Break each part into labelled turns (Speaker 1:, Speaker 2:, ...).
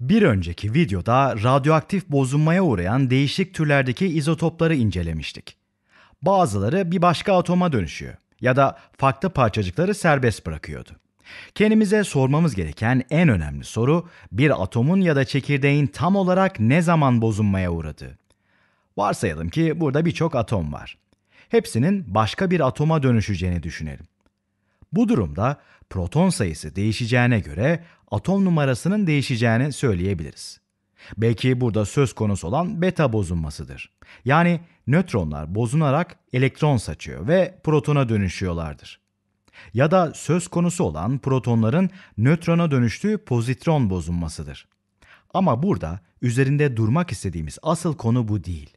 Speaker 1: Bir önceki videoda radyoaktif bozulmaya uğrayan değişik türlerdeki izotopları incelemiştik. Bazıları bir başka atoma dönüşüyor ya da farklı parçacıkları serbest bırakıyordu. Kendimize sormamız gereken en önemli soru bir atomun ya da çekirdeğin tam olarak ne zaman bozulmaya uğradığı. Varsayalım ki burada birçok atom var. Hepsinin başka bir atoma dönüşeceğini düşünelim. Bu durumda proton sayısı değişeceğine göre atom numarasının değişeceğini söyleyebiliriz. Belki burada söz konusu olan beta bozunmasıdır. Yani nötronlar bozunarak elektron saçıyor ve protona dönüşüyorlardır. Ya da söz konusu olan protonların nötrona dönüştüğü pozitron bozunmasıdır. Ama burada üzerinde durmak istediğimiz asıl konu bu değil.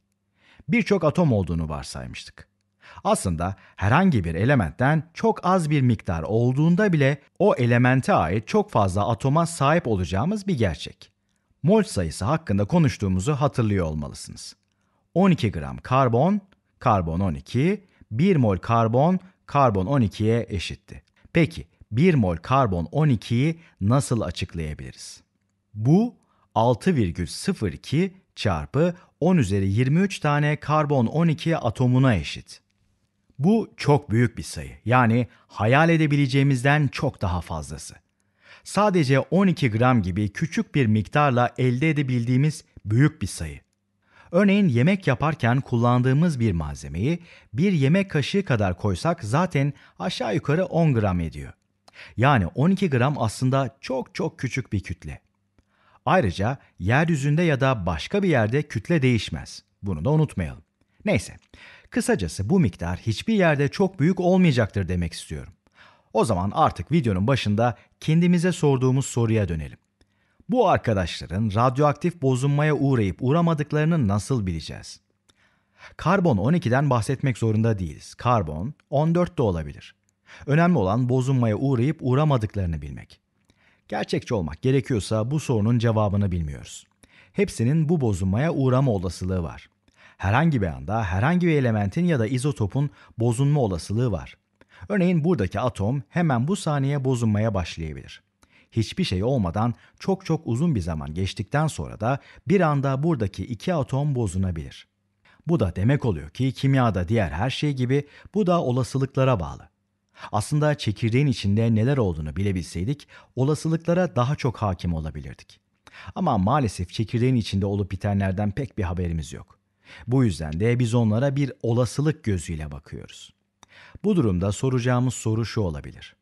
Speaker 1: Birçok atom olduğunu varsaymıştık. Aslında herhangi bir elementten çok az bir miktar olduğunda bile o elemente ait çok fazla atoma sahip olacağımız bir gerçek. Mol sayısı hakkında konuştuğumuzu hatırlıyor olmalısınız. 12 gram karbon, karbon 12, 1 mol karbon, karbon 12'ye eşitti. Peki 1 mol karbon 12'yi nasıl açıklayabiliriz? Bu 6,02 çarpı 10 üzeri 23 tane karbon 12 atomuna eşit. Bu çok büyük bir sayı. Yani hayal edebileceğimizden çok daha fazlası. Sadece 12 gram gibi küçük bir miktarla elde edebildiğimiz büyük bir sayı. Örneğin yemek yaparken kullandığımız bir malzemeyi bir yemek kaşığı kadar koysak zaten aşağı yukarı 10 gram ediyor. Yani 12 gram aslında çok çok küçük bir kütle. Ayrıca yeryüzünde ya da başka bir yerde kütle değişmez. Bunu da unutmayalım. Neyse, Kısacası bu miktar hiçbir yerde çok büyük olmayacaktır demek istiyorum. O zaman artık videonun başında kendimize sorduğumuz soruya dönelim. Bu arkadaşların radyoaktif bozunmaya uğrayıp uğramadıklarını nasıl bileceğiz? Karbon 12'den bahsetmek zorunda değiliz. Karbon 14 de olabilir. Önemli olan bozunmaya uğrayıp uğramadıklarını bilmek. Gerçekçi olmak gerekiyorsa bu sorunun cevabını bilmiyoruz. Hepsinin bu bozunmaya uğrama olasılığı var herhangi bir anda herhangi bir elementin ya da izotopun bozunma olasılığı var. Örneğin buradaki atom hemen bu saniye bozunmaya başlayabilir. Hiçbir şey olmadan çok çok uzun bir zaman geçtikten sonra da bir anda buradaki iki atom bozunabilir. Bu da demek oluyor ki kimyada diğer her şey gibi bu da olasılıklara bağlı. Aslında çekirdeğin içinde neler olduğunu bilebilseydik olasılıklara daha çok hakim olabilirdik. Ama maalesef çekirdeğin içinde olup bitenlerden pek bir haberimiz yok. Bu yüzden de biz onlara bir olasılık gözüyle bakıyoruz. Bu durumda soracağımız soru şu olabilir.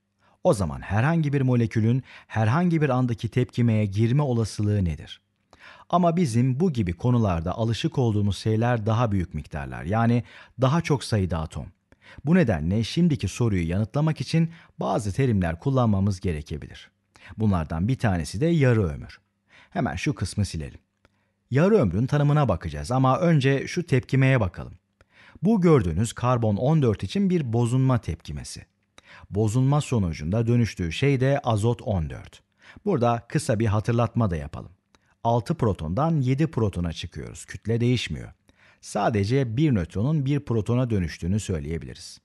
Speaker 1: O zaman herhangi bir molekülün herhangi bir andaki tepkimeye girme olasılığı nedir? Ama bizim bu gibi konularda alışık olduğumuz şeyler daha büyük miktarlar yani daha çok sayıda atom. Bu nedenle şimdiki soruyu yanıtlamak için bazı terimler kullanmamız gerekebilir. Bunlardan bir tanesi de yarı ömür. Hemen şu kısmı silelim yarı ömrün tanımına bakacağız ama önce şu tepkimeye bakalım. Bu gördüğünüz karbon 14 için bir bozunma tepkimesi. Bozunma sonucunda dönüştüğü şey de azot 14. Burada kısa bir hatırlatma da yapalım. 6 protondan 7 protona çıkıyoruz. Kütle değişmiyor. Sadece bir nötronun bir protona dönüştüğünü söyleyebiliriz.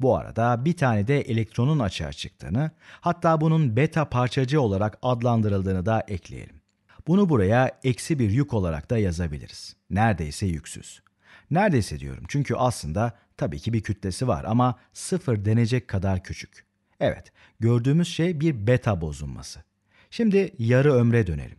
Speaker 1: Bu arada bir tane de elektronun açığa çıktığını, hatta bunun beta parçacı olarak adlandırıldığını da ekleyelim. Bunu buraya eksi bir yük olarak da yazabiliriz. Neredeyse yüksüz. Neredeyse diyorum çünkü aslında tabii ki bir kütlesi var ama sıfır denecek kadar küçük. Evet, gördüğümüz şey bir beta bozulması. Şimdi yarı ömre dönelim.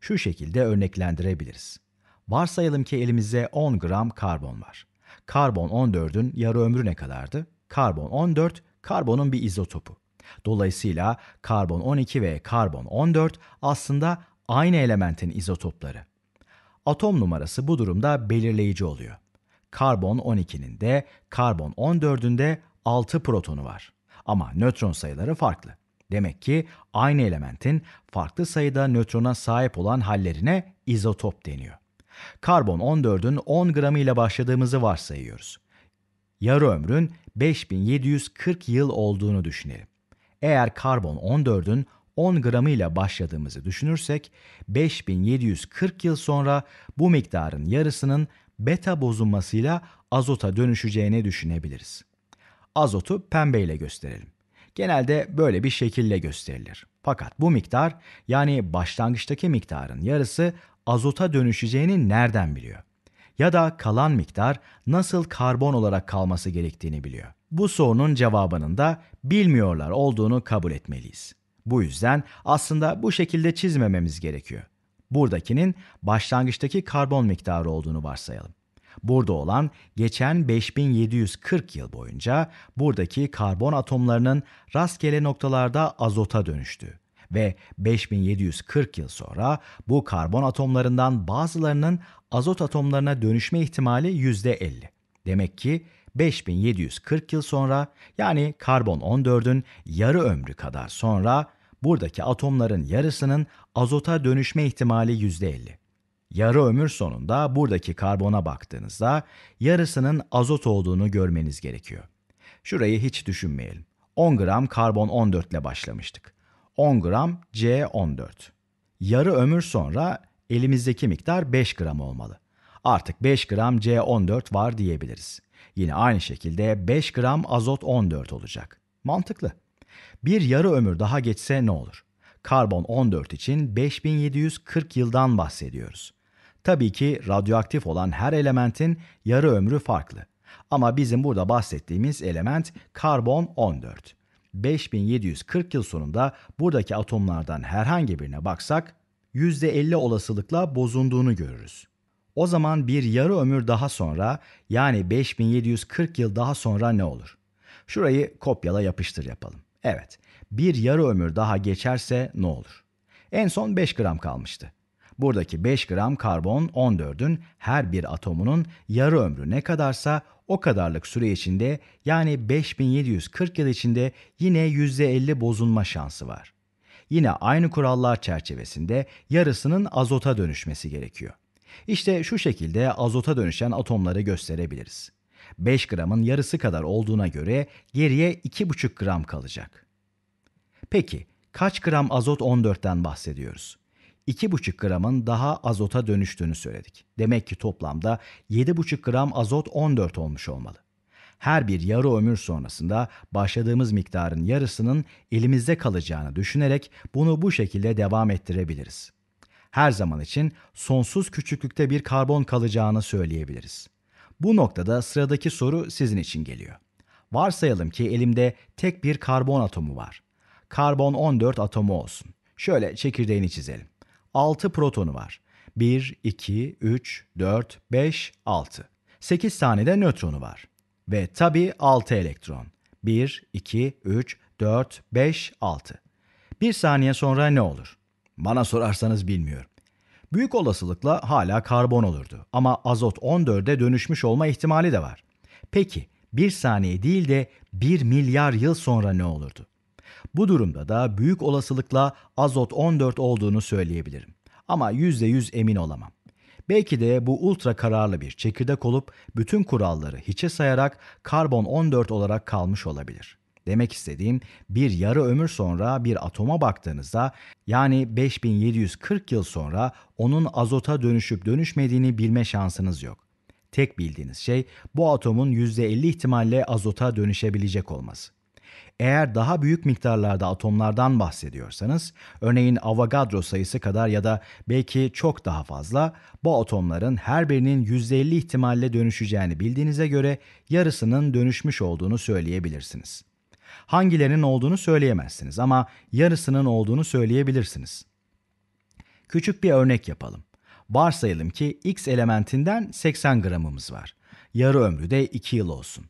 Speaker 1: Şu şekilde örneklendirebiliriz. Varsayalım ki elimizde 10 gram karbon var. Karbon 14'ün yarı ömrü ne kadardı? Karbon 14, karbonun bir izotopu. Dolayısıyla karbon 12 ve karbon 14 aslında aynı elementin izotopları. Atom numarası bu durumda belirleyici oluyor. Karbon 12'nin de, karbon 14'ün de 6 protonu var. Ama nötron sayıları farklı. Demek ki aynı elementin farklı sayıda nötrona sahip olan hallerine izotop deniyor. Karbon 14'ün 10 gramı ile başladığımızı varsayıyoruz. Yarı ömrün 5740 yıl olduğunu düşünelim. Eğer karbon 14'ün 10 gramı ile başladığımızı düşünürsek 5740 yıl sonra bu miktarın yarısının beta bozulmasıyla azota dönüşeceğini düşünebiliriz. Azotu pembe ile gösterelim. Genelde böyle bir şekilde gösterilir. Fakat bu miktar yani başlangıçtaki miktarın yarısı azota dönüşeceğini nereden biliyor? Ya da kalan miktar nasıl karbon olarak kalması gerektiğini biliyor. Bu sorunun cevabının da bilmiyorlar olduğunu kabul etmeliyiz. Bu yüzden aslında bu şekilde çizmememiz gerekiyor. Buradakinin başlangıçtaki karbon miktarı olduğunu varsayalım. Burada olan geçen 5740 yıl boyunca buradaki karbon atomlarının rastgele noktalarda azota dönüştü ve 5740 yıl sonra bu karbon atomlarından bazılarının azot atomlarına dönüşme ihtimali %50. Demek ki 5740 yıl sonra yani karbon 14'ün yarı ömrü kadar sonra buradaki atomların yarısının azota dönüşme ihtimali %50. Yarı ömür sonunda buradaki karbona baktığınızda yarısının azot olduğunu görmeniz gerekiyor. Şurayı hiç düşünmeyelim. 10 gram karbon 14 ile başlamıştık. 10 gram C14. Yarı ömür sonra elimizdeki miktar 5 gram olmalı. Artık 5 gram C14 var diyebiliriz. Yine aynı şekilde 5 gram azot 14 olacak. Mantıklı. Bir yarı ömür daha geçse ne olur? Karbon 14 için 5740 yıldan bahsediyoruz. Tabii ki radyoaktif olan her elementin yarı ömrü farklı. Ama bizim burada bahsettiğimiz element karbon 14. 5740 yıl sonunda buradaki atomlardan herhangi birine baksak %50 olasılıkla bozunduğunu görürüz. O zaman bir yarı ömür daha sonra yani 5740 yıl daha sonra ne olur? Şurayı kopyala yapıştır yapalım. Evet, bir yarı ömür daha geçerse ne olur? En son 5 gram kalmıştı. Buradaki 5 gram karbon 14'ün her bir atomunun yarı ömrü ne kadarsa o kadarlık süre içinde yani 5740 yıl içinde yine %50 bozulma şansı var. Yine aynı kurallar çerçevesinde yarısının azota dönüşmesi gerekiyor. İşte şu şekilde azota dönüşen atomları gösterebiliriz. 5 gramın yarısı kadar olduğuna göre geriye 2,5 gram kalacak. Peki kaç gram azot 14'ten bahsediyoruz? 2,5 gramın daha azota dönüştüğünü söyledik. Demek ki toplamda 7,5 gram azot 14 olmuş olmalı. Her bir yarı ömür sonrasında başladığımız miktarın yarısının elimizde kalacağını düşünerek bunu bu şekilde devam ettirebiliriz. Her zaman için sonsuz küçüklükte bir karbon kalacağını söyleyebiliriz. Bu noktada sıradaki soru sizin için geliyor. Varsayalım ki elimde tek bir karbon atomu var. Karbon 14 atomu olsun. Şöyle çekirdeğini çizelim. 6 protonu var. 1, 2, 3, 4, 5, 6. 8 tane de nötronu var. Ve tabii 6 elektron. 1, 2, 3, 4, 5, 6. Bir saniye sonra ne olur? Bana sorarsanız bilmiyorum büyük olasılıkla hala karbon olurdu ama azot 14'e dönüşmüş olma ihtimali de var. Peki bir saniye değil de 1 milyar yıl sonra ne olurdu? Bu durumda da büyük olasılıkla azot 14 olduğunu söyleyebilirim. Ama %100 emin olamam. Belki de bu ultra kararlı bir çekirdek olup bütün kuralları hiçe sayarak karbon 14 olarak kalmış olabilir. Demek istediğim bir yarı ömür sonra bir atoma baktığınızda yani 5740 yıl sonra onun azota dönüşüp dönüşmediğini bilme şansınız yok. Tek bildiğiniz şey bu atomun %50 ihtimalle azota dönüşebilecek olması. Eğer daha büyük miktarlarda atomlardan bahsediyorsanız, örneğin Avogadro sayısı kadar ya da belki çok daha fazla, bu atomların her birinin %50 ihtimalle dönüşeceğini bildiğinize göre yarısının dönüşmüş olduğunu söyleyebilirsiniz. Hangilerinin olduğunu söyleyemezsiniz ama yarısının olduğunu söyleyebilirsiniz. Küçük bir örnek yapalım. Varsayalım ki X elementinden 80 gramımız var. Yarı ömrü de 2 yıl olsun.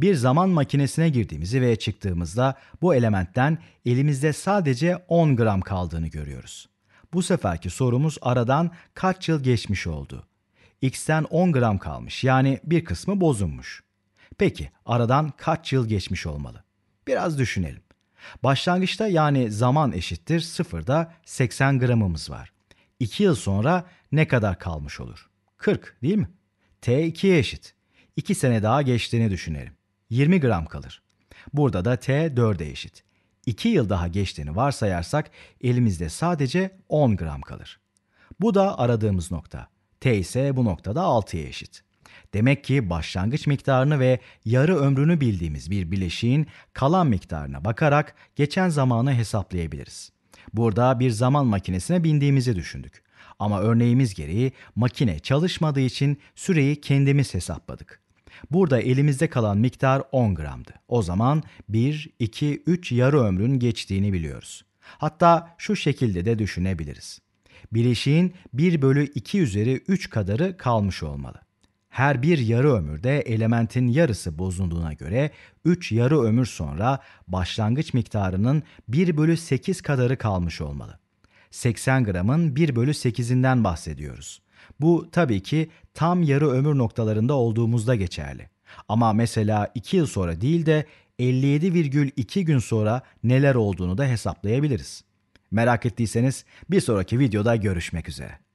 Speaker 1: Bir zaman makinesine girdiğimizi ve çıktığımızda bu elementten elimizde sadece 10 gram kaldığını görüyoruz. Bu seferki sorumuz aradan kaç yıl geçmiş oldu? X'ten 10 gram kalmış yani bir kısmı bozulmuş. Peki aradan kaç yıl geçmiş olmalı? Biraz düşünelim. Başlangıçta yani zaman eşittir sıfırda 80 gramımız var. 2 yıl sonra ne kadar kalmış olur? 40 değil mi? T 2'ye eşit. 2 sene daha geçtiğini düşünelim. 20 gram kalır. Burada da T 4'e eşit. 2 yıl daha geçtiğini varsayarsak elimizde sadece 10 gram kalır. Bu da aradığımız nokta. T ise bu noktada 6'ya eşit. Demek ki başlangıç miktarını ve yarı ömrünü bildiğimiz bir bileşiğin kalan miktarına bakarak geçen zamanı hesaplayabiliriz. Burada bir zaman makinesine bindiğimizi düşündük. Ama örneğimiz gereği makine çalışmadığı için süreyi kendimiz hesapladık. Burada elimizde kalan miktar 10 gramdı. O zaman 1, 2, 3 yarı ömrün geçtiğini biliyoruz. Hatta şu şekilde de düşünebiliriz. Bileşiğin 1 bölü 2 üzeri 3 kadarı kalmış olmalı. Her bir yarı ömürde elementin yarısı bozulduğuna göre 3 yarı ömür sonra başlangıç miktarının 1 bölü 8 kadarı kalmış olmalı. 80 gramın 1 bölü 8'inden bahsediyoruz. Bu tabii ki tam yarı ömür noktalarında olduğumuzda geçerli. Ama mesela 2 yıl sonra değil de 57,2 gün sonra neler olduğunu da hesaplayabiliriz. Merak ettiyseniz bir sonraki videoda görüşmek üzere.